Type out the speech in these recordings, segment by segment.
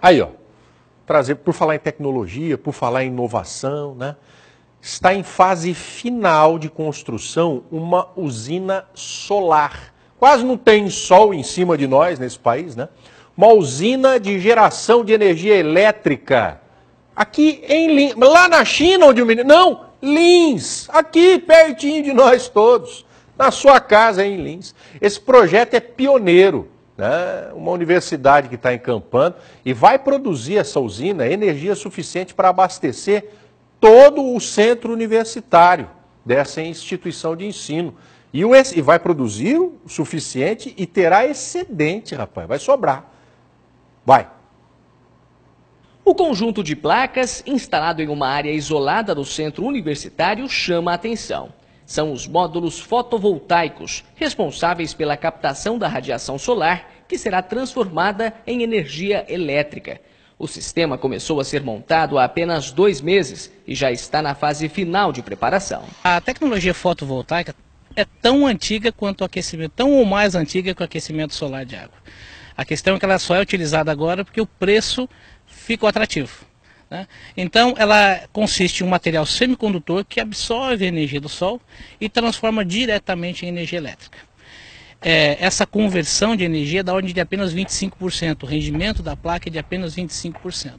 Aí, ó, trazer, por falar em tecnologia, por falar em inovação, né? Está em fase final de construção uma usina solar. Quase não tem sol em cima de nós nesse país, né? Uma usina de geração de energia elétrica. Aqui em Lins, lá na China onde o menino, não, Lins, aqui pertinho de nós todos, na sua casa em Lins. Esse projeto é pioneiro né, uma universidade que está encampando, e vai produzir essa usina energia suficiente para abastecer todo o centro universitário dessa instituição de ensino. E, o, e vai produzir o suficiente e terá excedente, rapaz, vai sobrar. Vai. O conjunto de placas, instalado em uma área isolada do centro universitário, chama a atenção. São os módulos fotovoltaicos, responsáveis pela captação da radiação solar, que será transformada em energia elétrica. O sistema começou a ser montado há apenas dois meses e já está na fase final de preparação. A tecnologia fotovoltaica é tão antiga quanto o aquecimento, tão ou mais antiga que o aquecimento solar de água. A questão é que ela só é utilizada agora porque o preço ficou atrativo. Né? Então, ela consiste em um material semicondutor que absorve a energia do Sol e transforma diretamente em energia elétrica. É, essa conversão de energia dá onde ordem de apenas 25%, o rendimento da placa é de apenas 25%.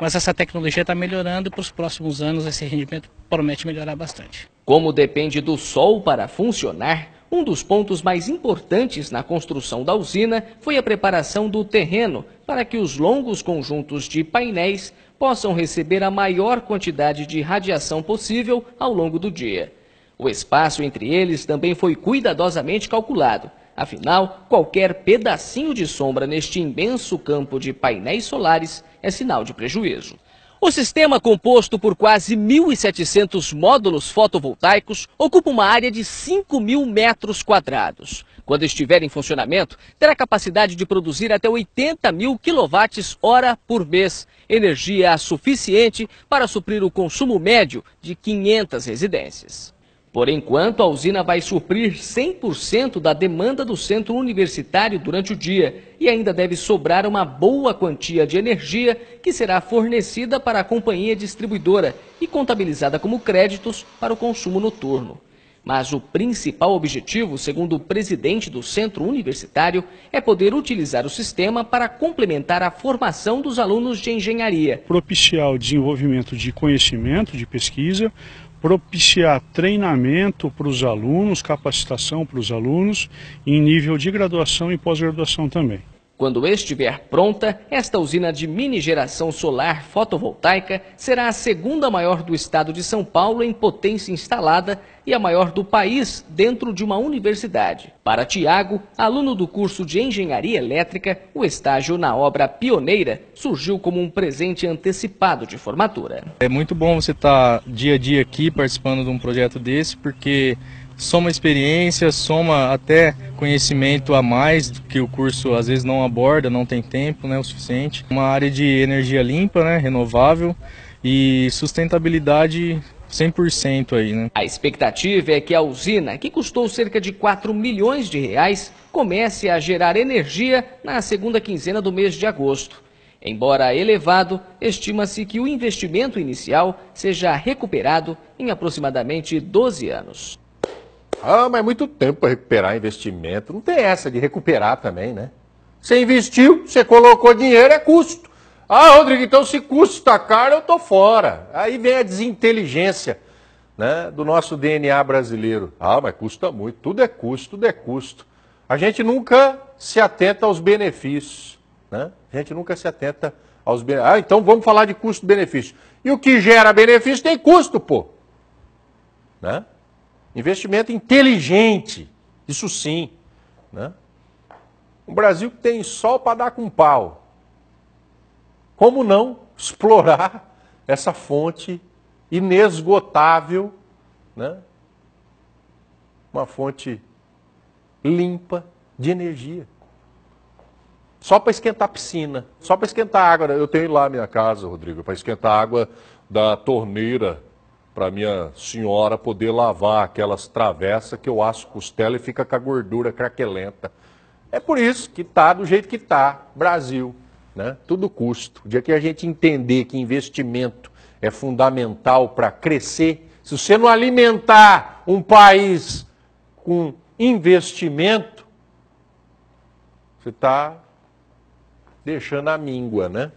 Mas essa tecnologia está melhorando e para os próximos anos esse rendimento promete melhorar bastante. Como depende do Sol para funcionar, um dos pontos mais importantes na construção da usina foi a preparação do terreno para que os longos conjuntos de painéis possam receber a maior quantidade de radiação possível ao longo do dia. O espaço entre eles também foi cuidadosamente calculado. Afinal, qualquer pedacinho de sombra neste imenso campo de painéis solares é sinal de prejuízo. O sistema, composto por quase 1.700 módulos fotovoltaicos, ocupa uma área de 5 mil metros quadrados. Quando estiver em funcionamento, terá capacidade de produzir até 80 mil quilowatts-hora por mês, energia suficiente para suprir o consumo médio de 500 residências. Por enquanto, a usina vai suprir 100% da demanda do centro universitário durante o dia e ainda deve sobrar uma boa quantia de energia que será fornecida para a companhia distribuidora e contabilizada como créditos para o consumo noturno. Mas o principal objetivo, segundo o presidente do centro universitário, é poder utilizar o sistema para complementar a formação dos alunos de engenharia. Propiciar o desenvolvimento de conhecimento, de pesquisa, propiciar treinamento para os alunos, capacitação para os alunos, em nível de graduação e pós-graduação também. Quando estiver pronta, esta usina de mini geração solar fotovoltaica será a segunda maior do estado de São Paulo em potência instalada e a maior do país dentro de uma universidade. Para Tiago, aluno do curso de Engenharia Elétrica, o estágio na obra pioneira surgiu como um presente antecipado de formatura. É muito bom você estar dia a dia aqui participando de um projeto desse, porque soma experiência, soma até conhecimento a mais que o curso às vezes não aborda, não tem tempo né, o suficiente. Uma área de energia limpa, né, renovável e sustentabilidade 100% aí, né? A expectativa é que a usina, que custou cerca de 4 milhões de reais, comece a gerar energia na segunda quinzena do mês de agosto. Embora elevado, estima-se que o investimento inicial seja recuperado em aproximadamente 12 anos. Ah, mas é muito tempo para recuperar investimento. Não tem essa de recuperar também, né? Você investiu, você colocou dinheiro, é custo. Ah, Rodrigo, então se custa tá caro, eu tô fora. Aí vem a desinteligência né, do nosso DNA brasileiro. Ah, mas custa muito. Tudo é custo, tudo é custo. A gente nunca se atenta aos benefícios. Né? A gente nunca se atenta aos benefícios. Ah, então vamos falar de custo-benefício. E o que gera benefício tem custo, pô. Né? Investimento inteligente, isso sim. Né? Um Brasil que tem sol para dar com pau. Como não explorar essa fonte inesgotável, né? uma fonte limpa de energia? Só para esquentar piscina, só para esquentar água. Eu tenho lá minha casa, Rodrigo, para esquentar a água da torneira para minha senhora poder lavar aquelas travessas que eu asso costela e fica com a gordura craquelenta. É por isso que tá do jeito que tá, Brasil, né? Tudo custo. O dia que a gente entender que investimento é fundamental para crescer, se você não alimentar um país com investimento, você está deixando a míngua, né?